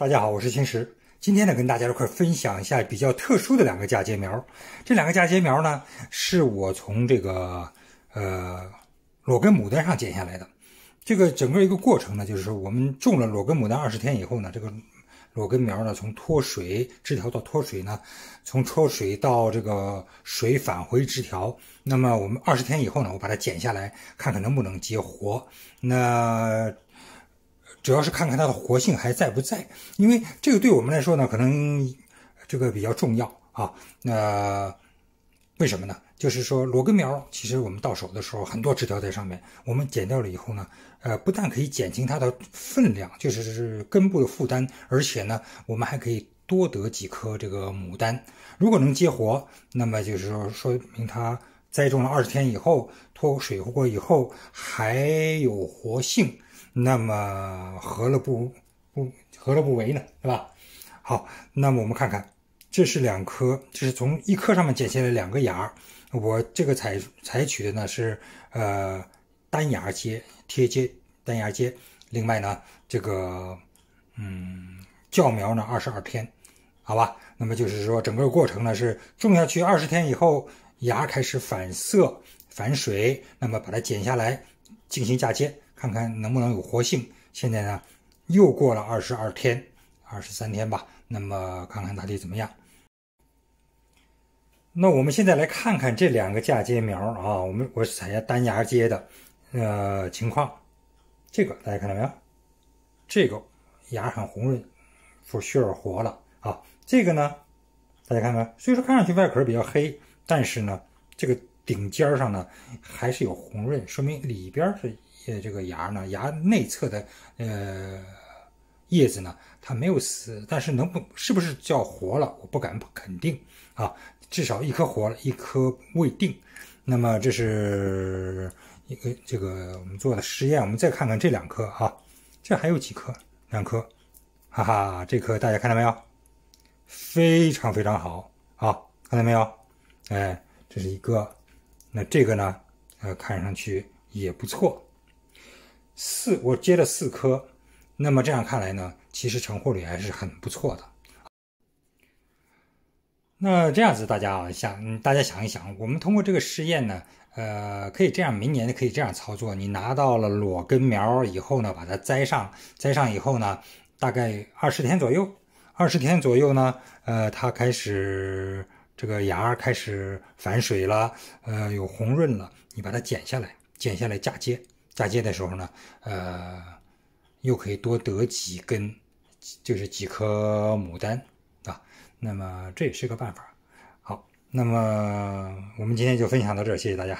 大家好，我是秦石。今天呢，跟大家一块分享一下比较特殊的两个嫁接苗。这两个嫁接苗呢，是我从这个呃裸根牡丹上剪下来的。这个整个一个过程呢，就是我们种了裸根牡丹二十天以后呢，这个裸根苗呢，从脱水枝条到脱水呢，从脱水到这个水返回枝条。那么我们二十天以后呢，我把它剪下来，看看能不能接活。那主要是看看它的活性还在不在，因为这个对我们来说呢，可能这个比较重要啊。那为什么呢？就是说，裸根苗其实我们到手的时候很多枝条在上面，我们剪掉了以后呢，呃，不但可以减轻它的分量，就是根部的负担，而且呢，我们还可以多得几颗这个牡丹。如果能接活，那么就是说说明它。栽种了二十天以后，脱水过以后还有活性，那么何乐不不何乐不为呢？是吧？好，那么我们看看，这是两颗，这是从一颗上面剪下来两个芽，我这个采采取的呢是呃单芽接贴接单芽接，另外呢这个嗯窖苗呢二十二天，好吧？那么就是说整个过程呢是种下去二十天以后。芽开始反色、反水，那么把它剪下来进行嫁接，看看能不能有活性。现在呢，又过了二十二天、二十三天吧，那么看看到底怎么样？那我们现在来看看这两个嫁接苗啊，我们我是采下单芽接的，呃，情况，这个大家看到没有？这个芽很红润，sure 活了啊。这个呢，大家看看，虽说看上去外壳比较黑。但是呢，这个顶尖上呢还是有红润，说明里边是呃这个芽呢，芽内侧的呃叶子呢它没有死，但是能不是不是叫活了？我不敢肯定啊，至少一颗活了，一颗未定。那么这是一个这个我们做的实验，我们再看看这两颗哈，这还有几颗？两颗，哈哈，这颗大家看到没有？非常非常好啊，看到没有？哎，这是一个，那这个呢？呃，看上去也不错。四，我接了四颗。那么这样看来呢，其实成活率还是很不错的。那这样子，大家啊，想大家想一想，我们通过这个试验呢，呃，可以这样，明年呢可以这样操作。你拿到了裸根苗以后呢，把它栽上，栽上以后呢，大概二十天左右，二十天左右呢，呃，它开始。这个芽儿开始反水了，呃，有红润了，你把它剪下来，剪下来嫁接，嫁接的时候呢，呃，又可以多得几根，就是几颗牡丹啊，那么这也是个办法。好，那么我们今天就分享到这儿，谢谢大家。